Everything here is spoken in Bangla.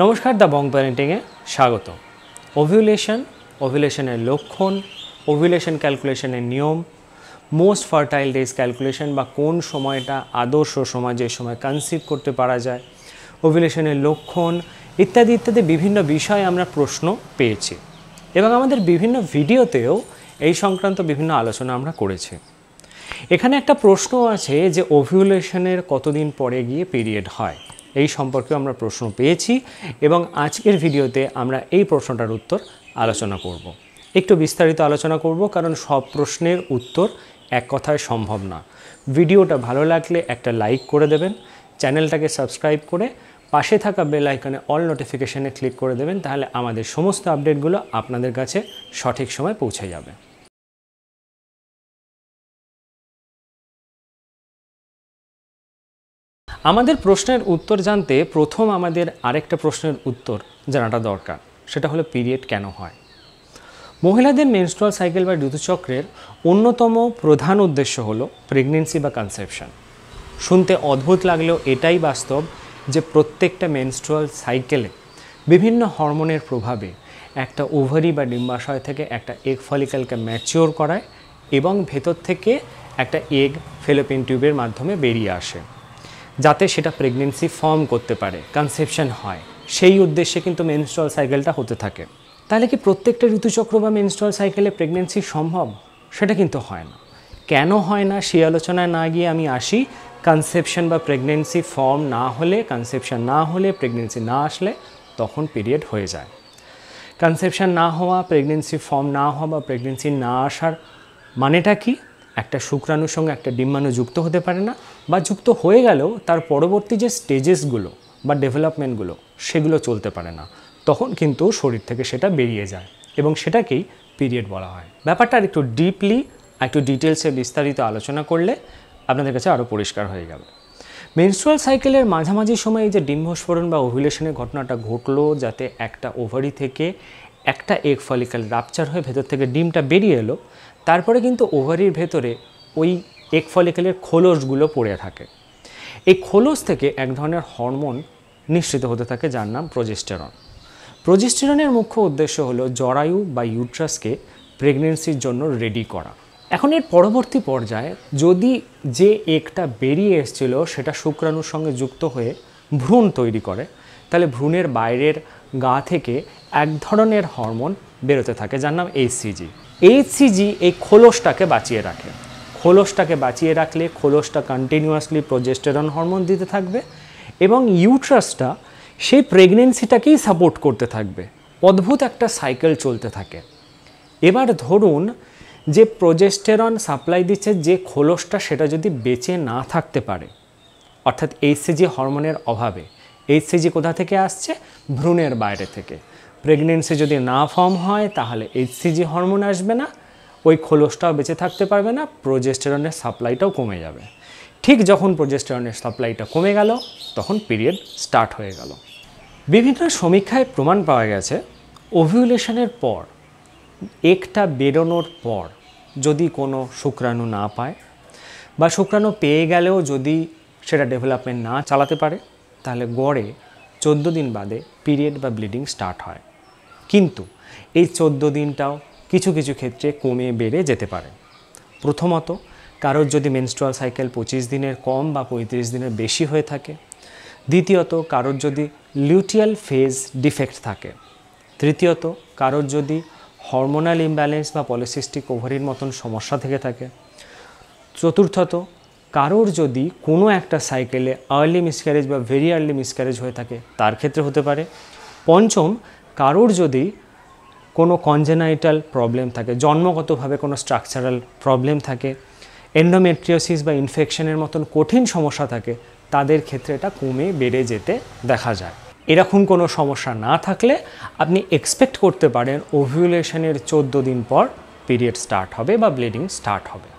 নমস্কার দ্য বং প্যারেন্টিংয়ে স্বাগত ওভিউলেশন ওভিউলেশনের লক্ষণ ওভিউলেশন ক্যালকুলেশনের নিয়ম মোস্ট ফার্টাইল ডেজ ক্যালকুলেশন বা কোন সময়টা আদর্শ সময় যে সময় কনসিভ করতে পারা যায় ওভিউলেশনের লক্ষণ ইত্যাদি ইত্যাদি বিভিন্ন বিষয়ে আমরা প্রশ্ন পেয়েছি এবং আমাদের বিভিন্ন ভিডিওতেও এই সংক্রান্ত বিভিন্ন আলোচনা আমরা করেছি এখানে একটা প্রশ্ন আছে যে ওভিউলেশনের কতদিন পরে গিয়ে পিরিয়ড হয় এই সম্পর্কেও আমরা প্রশ্ন পেয়েছি এবং আজকের ভিডিওতে আমরা এই প্রশ্নটার উত্তর আলোচনা করব। একটু বিস্তারিত আলোচনা করব কারণ সব প্রশ্নের উত্তর এক কথায় সম্ভব না ভিডিওটা ভালো লাগলে একটা লাইক করে দেবেন চ্যানেলটাকে সাবস্ক্রাইব করে পাশে থাকা বেল আইকনে অল নোটিফিকেশানে ক্লিক করে দেবেন তাহলে আমাদের সমস্ত আপডেটগুলো আপনাদের কাছে সঠিক সময় পৌঁছে যাবে আমাদের প্রশ্নের উত্তর জানতে প্রথম আমাদের আরেকটা প্রশ্নের উত্তর জানাটা দরকার সেটা হলো পিরিয়ড কেন হয় মহিলাদের মেনস্ট্রুয়াল সাইকেল বা ঋতুচক্রের অন্যতম প্রধান উদ্দেশ্য হল প্রেগনেন্সি বা কনসেপশন শুনতে অদ্ভুত লাগলেও এটাই বাস্তব যে প্রত্যেকটা মেনস্ট্রুয়াল সাইকেলে বিভিন্ন হরমোনের প্রভাবে একটা ওভারি বা ডিম্বাশয় থেকে একটা এগ ফলিক্যালকে ম্যাচিওর করায় এবং ভেতর থেকে একটা এগ ফেলোপিন টিউবের মাধ্যমে বেরিয়ে আসে যাতে সেটা প্রেগনেন্সি ফর্ম করতে পারে কনসেপশন হয় সেই উদ্দেশ্যে কিন্তু মেনস্ট্রাল সাইকেলটা হতে থাকে তাহলে কি প্রত্যেকটা ঋতুচক্র বা মেনস্ট্রাল সাইকেলে প্রেগনেন্সি সম্ভব সেটা কিন্তু হয় না কেন হয় না সেই আলোচনায় না গিয়ে আমি আসি কনসেপশন বা প্রেগনেন্সি ফর্ম না হলে কনসেপশন না হলে প্রেগনেন্সি না আসলে তখন পিরিয়ড হয়ে যায় কনসেপশন না হওয়া প্রেগনেন্সি ফর্ম না হওয়া বা প্রেগনেন্সি না আসার মানেটা কি একটা শুক্রাণুর সঙ্গে একটা ডিম্বাণু যুক্ত হতে পারে না বা যুক্ত হয়ে গেলেও তার পরবর্তী যে স্টেজেসগুলো বা ডেভেলপমেন্টগুলো সেগুলো চলতে পারে না তখন কিন্তু শরীর থেকে সেটা বেরিয়ে যায় এবং সেটাকেই পিরিয়ড বলা হয় ব্যাপারটা আর একটু ডিপলি একটু ডিটেলসে বিস্তারিত আলোচনা করলে আপনাদের কাছে আরও পরিষ্কার হয়ে যাবে মেনসুয়াল সাইকেলের মাঝামাঝি সময়ে যে ডিম্বস্ফোরণ বা অভিলেশনের ঘটনাটা ঘটলো যাতে একটা ওভারি থেকে একটা এগ ফলিক্যাল রাপচার হয়ে ভেতর থেকে ডিমটা বেরিয়ে এলো তারপরে কিন্তু ওভারির ভেতরে ওই এগ ফলিক্যালের খোলসগুলো পড়ে থাকে এই খোলস থেকে এক ধরনের হরমোন নিঃসৃত হতে থাকে যার নাম প্রজেস্টেরন প্রজেস্টেরনের মুখ্য উদ্দেশ্য হল জরায়ু বা ইউট্রাসকে প্রেগনেন্সির জন্য রেডি করা এখন এর পরবর্তী পর্যায়ে যদি যে একটা বেরিয়ে এসেছিল সেটা শুক্রাণুর সঙ্গে যুক্ত হয়ে ভ্রূণ তৈরি করে তাহলে ভ্রূণের বাইরের গা থেকে এক ধরনের হরমোন বেরোতে থাকে যার নাম এইচসিজি এইচসিজি এই খোলসটাকে বাঁচিয়ে রাখে খোলসটাকে বাঁচিয়ে রাখলে খোলসটা কন্টিনিউয়াসলি প্রজেস্টেরন হরমোন দিতে থাকবে এবং ইউট্রাসটা সেই প্রেগনেন্সিটাকেই সাপোর্ট করতে থাকবে অদ্ভুত একটা সাইকেল চলতে থাকে এবার ধরুন যে প্রজেস্টেরন সাপ্লাই দিচ্ছে যে খোলসটা সেটা যদি বেঁচে না থাকতে পারে অর্থাৎ এইচসিজি হরমোনের অভাবে এইচসিজি কোথা থেকে আসছে ভ্রূণের বাইরে থেকে প্রেগনেন্সি যদি না ফর্ম হয় তাহলে এইচসিজি হরমোন আসবে না ওই খোলসটাও বেঁচে থাকতে পারবে না প্রোজেস্টেরনের সাপ্লাইটাও কমে যাবে ঠিক যখন প্রোজেস্টেরনের সাপ্লাইটা কমে গেল তখন পিরিয়ড স্টার্ট হয়ে গেল বিভিন্ন সমীক্ষায় প্রমাণ পাওয়া গেছে ওভিউলেশনের পর একটা বেরোনোর পর যদি কোনো শুক্রাণু না পায় বা শুক্রাণু পেয়ে গেলেও যদি সেটা ডেভেলপমেন্ট না চালাতে পারে তাহলে গড়ে চোদ্দো দিন বাদে পিরিয়ড বা ব্লিডিং স্টার্ট হয় কিন্তু এই চোদ্দো দিনটাও কিছু কিছু ক্ষেত্রে কমে বেড়ে যেতে পারে প্রথমত কারোর যদি মেনস্ট্রুয়াল সাইকেল পঁচিশ দিনের কম বা পঁয়ত্রিশ দিনের বেশি হয়ে থাকে দ্বিতীয়ত কারোর যদি লিউটিয়াল ফেজ ডিফেক্ট থাকে তৃতীয়ত কারোর যদি হরমোনাল ইমব্যালেন্স বা পলিসিস্টিক ওভারির মতন সমস্যা থেকে থাকে চতুর্থত কারোর যদি কোনো একটা সাইকেলে আর্লি মিসক্যারেজ বা ভেরি আর্লি মিসক্যারেজ হয়ে থাকে তার ক্ষেত্রে হতে পারে পঞ্চম কারোর যদি কোনো কনজেনাইটাল প্রবলেম থাকে জন্মগতভাবে কোনো স্ট্রাকচারাল প্রবলেম থাকে এন্ডোমেট্রিওসিস বা ইনফেকশনের মতন কঠিন সমস্যা থাকে তাদের ক্ষেত্রে এটা কমে বেড়ে যেতে দেখা যায় এরকম কোনো সমস্যা না থাকলে আপনি এক্সপেক্ট করতে পারেন ওভিউলেশনের চোদ্দো দিন পর পিরিয়ড স্টার্ট হবে বা ব্লিডিং স্টার্ট হবে